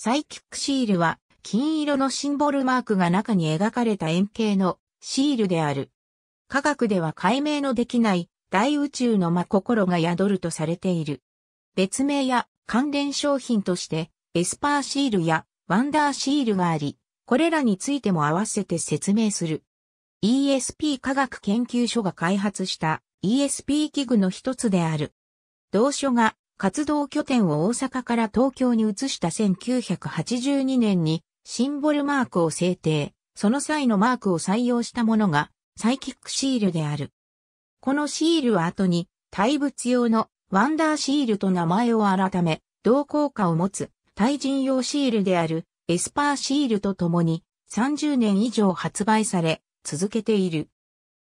サイキックシールは金色のシンボルマークが中に描かれた円形のシールである。科学では解明のできない大宇宙の真心が宿るとされている。別名や関連商品としてエスパーシールやワンダーシールがあり、これらについても合わせて説明する。ESP 科学研究所が開発した ESP 器具の一つである。同書が活動拠点を大阪から東京に移した1982年にシンボルマークを制定、その際のマークを採用したものがサイキックシールである。このシールは後に大仏用のワンダーシールと名前を改め、同効果を持つ対人用シールであるエスパーシールとともに30年以上発売され続けている。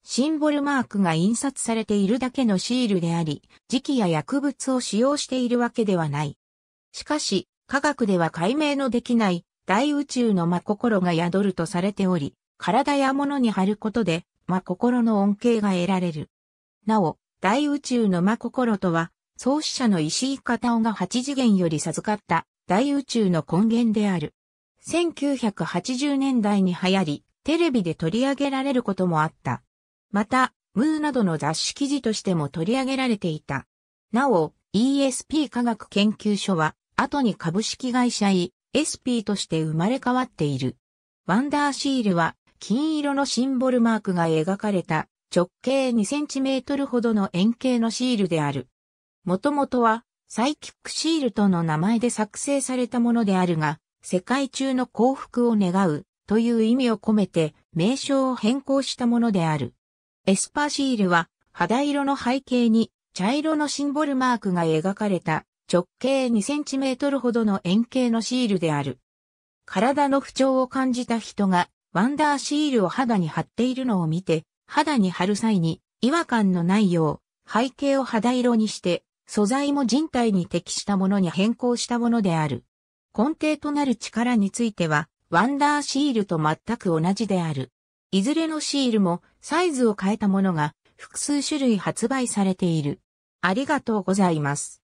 シンボルマークが印刷されているだけのシールであり、磁気や薬物を使用しているわけではない。しかし、科学では解明のできない大宇宙の真心が宿るとされており、体や物に貼ることで真心の恩恵が得られる。なお、大宇宙の真心とは、創始者の石井片夫が8次元より授かった大宇宙の根源である。1980年代に流行り、テレビで取り上げられることもあった。また、ムーなどの雑誌記事としても取り上げられていた。なお、ESP 科学研究所は、後に株式会社 ESP として生まれ変わっている。ワンダーシールは、金色のシンボルマークが描かれた直径 2cm ほどの円形のシールである。もともとは、サイキックシールとの名前で作成されたものであるが、世界中の幸福を願うという意味を込めて名称を変更したものである。エスパーシールは肌色の背景に茶色のシンボルマークが描かれた直径 2cm ほどの円形のシールである。体の不調を感じた人がワンダーシールを肌に貼っているのを見て肌に貼る際に違和感のないよう背景を肌色にして素材も人体に適したものに変更したものである。根底となる力についてはワンダーシールと全く同じである。いずれのシールもサイズを変えたものが複数種類発売されている。ありがとうございます。